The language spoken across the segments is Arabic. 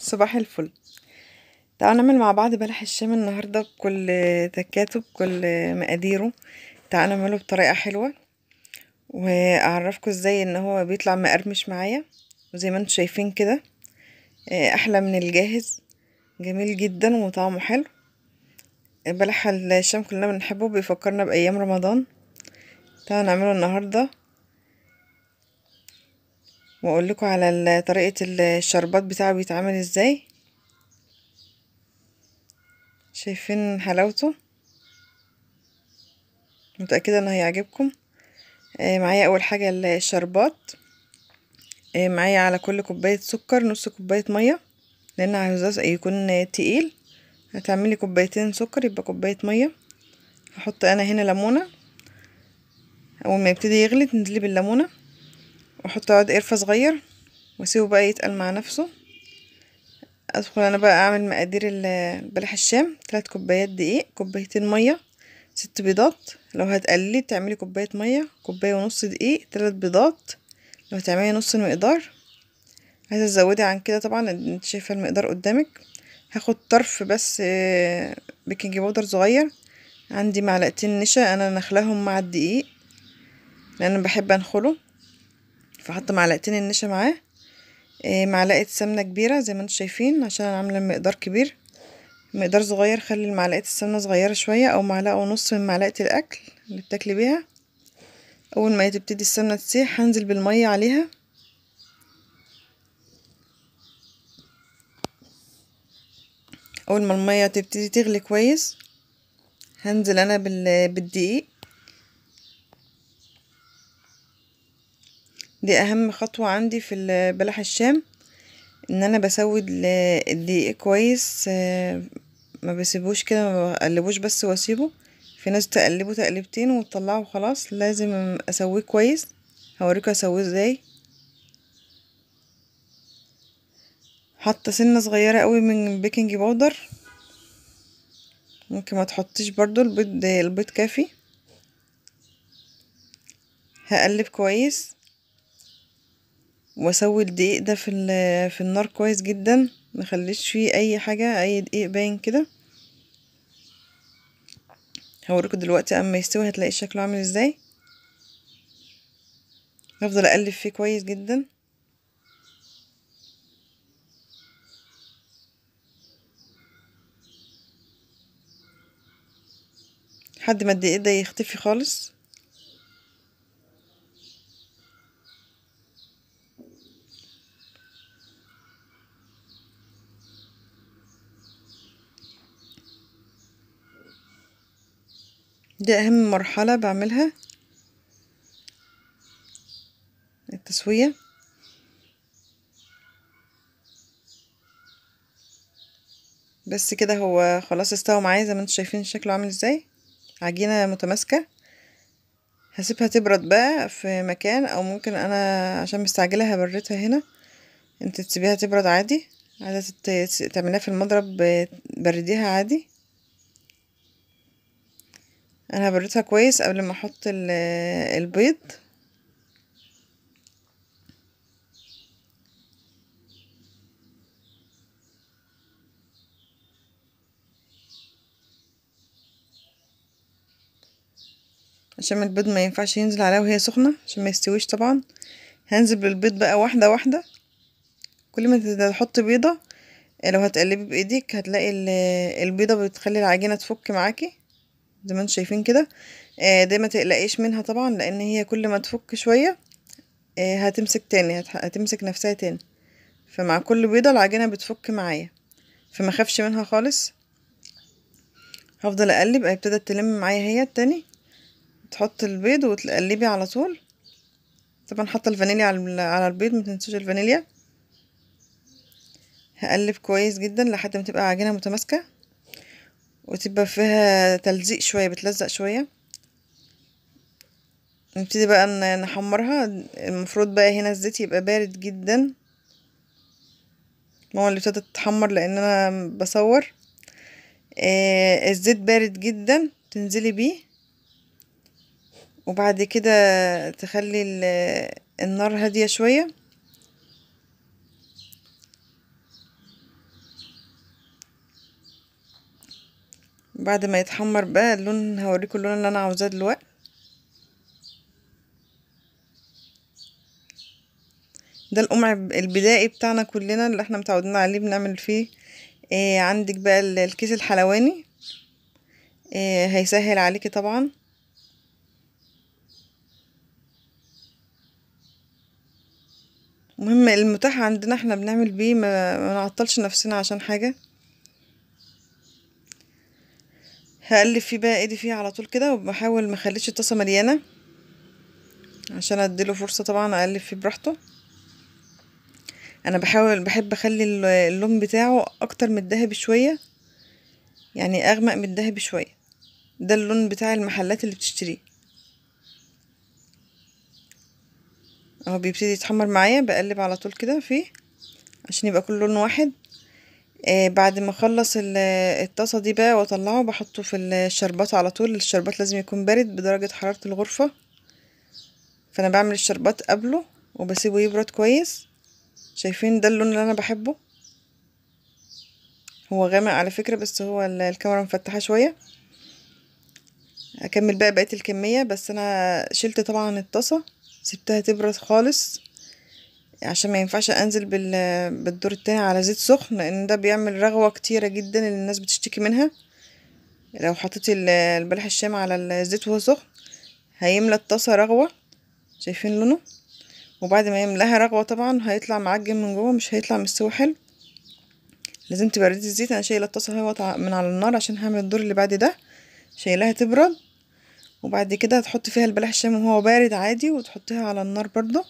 صباح الفل تعالوا نعمل مع بعض بلح الشام النهاردة بكل تكاته بكل مقاديره تعالوا نعمله بطريقة حلوة واعرفكم ازاي ان هو بيطلع مقرمش معايا وزي ما انتم شايفين كده آه، احلى من الجاهز جميل جدا وطعمه حلو بلح الشام كلنا بنحبه بيفكرنا بايام رمضان تعالوا نعمله النهارده واقول لكم على ال طريقة الشربات بتاعه بيتعمل ازاي شايفين حلاوته متأكدة انه هيعجبكم آه، معايا اول حاجة الشربات آه، معايا على كل كوباية سكر نص كوباية مية لان عايزاه يكون تقيل هتعملي كوبايتين سكر يبقى كوباية مية هحط انا هنا ليمونة اول ما يبتدي يغلي تنزلي بالليمونه واحط عود قرفة صغير واسيبه بقى يتقل مع نفسه ادخل انا بقى اعمل مقادير بلح الشام ثلاث كوبايات دقيق كوبايتين مية ست بيضات لو هتقللي تعملي كوباية مية كوباية ونص دقيق ثلاث بيضات لو هتعملي نص المقدار عايزة تزودي عن كده طبعا انت شايفة المقدار قدامك هاخد طرف بس بيكنج آه، بودر صغير عندي معلقتين نشا انا نخلاهم مع الدقيق لان بحب انخله فحط معلقتين النشا معاه آه، معلقة سمنة كبيرة زي ما انتم شايفين عشان انا عاملة مقدار كبير مقدار صغير خلي معلقة السمنة صغيرة شوية او معلقة ونص من معلقة الاكل اللي بتاكلي بيها اول ما تبتدي السمنة تسيح هنزل بالمية عليها اول ما المية تبتدي تغلي كويس هنزل انا بالدقيق دي اهم خطوة عندي في بلح الشام ان انا بسود الدقيق كويس آه، ما بسيبوش كده ما بقلبوش بس واسيبه في ناس تقلبه تقلبتين وتطلعه وخلاص لازم اسويه كويس هوريكوا اسويه ازاي حاطه سنه صغيره قوي من بيكنج بودر ممكن ما تحطيش برضو البيض البيض كافي هقلب كويس واسوي الدقيق ده في, في النار كويس جدا مخليش فيه اي حاجة اي دقيق باين كده هوريكم دلوقتي اما يستوي هتلاقي شكله عامل ازاي هفضل اقلب فيه كويس جدا لحد ما الدقيق ده يختفي خالص دي أهم مرحلة بعملها التسوية بس كده هو خلاص استوى معايا زي ما انتوا شايفين شكله عامل ازاي عجينة متماسكة هسيبها تبرد بقى في مكان او ممكن انا عشان مستعجلة هبردها هنا انت تسيبيها تبرد عادي عادة تعمليها في المضرب برديها عادي انا هبردها كويس قبل ما احط البيض عشان البيض ما ينفعش ينزل عليها وهي سخنة عشان ما يستويش طبعا هنزل بالبيض بقى واحدة واحدة كل ما تحط بيضة لو هتقلبي بايديك هتلاقي البيضة بتخلي العجينة تفك معاكي زي ما انتم شايفين كده آه، دي ما تقلقيش منها طبعا لان هي كل ما تفك شويه آه، هتمسك تاني هتمسك نفسها تاني فمع كل بيضه العجينه بتفك معايا فما خافش منها خالص هفضل اقلب هيبتدت ابتدت تلم معايا هي التاني تحط البيض وتقلبي على طول طبعا حاطه الفانيليا على البيض ما تنسوش الفانيليا هقلب كويس جدا لحد ما تبقى عجينه متماسكه وتبقى فيها تلزيق شوية بتلزق شوية نبتدي بقى نحمرها المفروض بقى هنا الزيت يبقى بارد جدا ماما اللي ابتدت تتحمر لان انا بصور آه الزيت بارد جدا تنزلي بيه وبعد كده تخلي النار هادية شوية بعد ما يتحمر بقى اللون هوريكم اللون اللي انا عاوزاه دلوقتي ده القمع البدائي بتاعنا كلنا اللي احنا متعودين عليه بنعمل فيه ايه عندك بقى الكيس الحلواني ايه هيسهل عليكي طبعا المهم المتاح عندنا احنا بنعمل بيه ما نعطلش نفسنا عشان حاجه هقلب فيه بقى ايدي فيه على طول كده وبحاول ما اخليش الطاسه مليانه عشان اديله فرصه طبعا اقلب فيه براحته انا بحاول بحب اخلي اللون بتاعه اكتر من الذهبي شويه يعني اغمق من الذهبي شويه ده اللون بتاع المحلات اللي بتشتريه اهو بيبتدي يتحمر معايا بقلب على طول كده فيه عشان يبقى كل لون واحد آه، بعد ما أخلّص الطاسة دي بقى وأطلّعه بحطه في الشربات على طول، الشربات لازم يكون بارد بدرجة حرارة الغرفة، فأنا بعمل الشربات قبله وبسيبه يبرد كويس، شايفين ده اللون اللي أنا بحبه هو غامق على فكرة بس هو الكاميرا مفتحة شوية، اكمل بقى بقية الكمية بس أنا شِلت طبعًا الطاسة سِبتها تبرد خالص. عشان ما ينفعش انزل بال بالدور التاني على زيت سخن لان ده بيعمل رغوه كتيره جدا اللي الناس بتشتكي منها لو حطيت البلح الشام على الزيت وهو سخن هيملى الطاسه رغوه شايفين لونه وبعد ما يملاها رغوه طبعا هيطلع معجن من جوه مش هيطلع مستوي حلو لازم تبردي الزيت انا شايله الطاسه اهوت من على النار عشان هعمل الدور اللي بعد ده شايلاها تبرد وبعد كده هتحط فيها البلح الشام وهو بارد عادي وتحطيها على النار برضو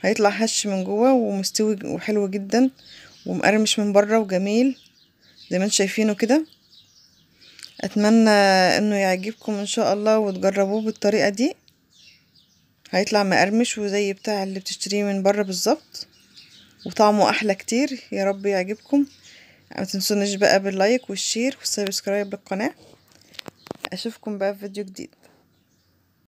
هيطلع هش من جوه ومستوي وحلو جدا ومقرمش من بره وجميل زي ما انتم شايفينه كده اتمنى انه يعجبكم ان شاء الله وتجربوه بالطريقه دي هيطلع مقرمش وزي بتاع اللي بتشتريه من بره بالظبط وطعمه احلى كتير يا رب يعجبكم ما تنسونش بقى باللايك والشير والسبسكرايب للقناه اشوفكم بقى في فيديو جديد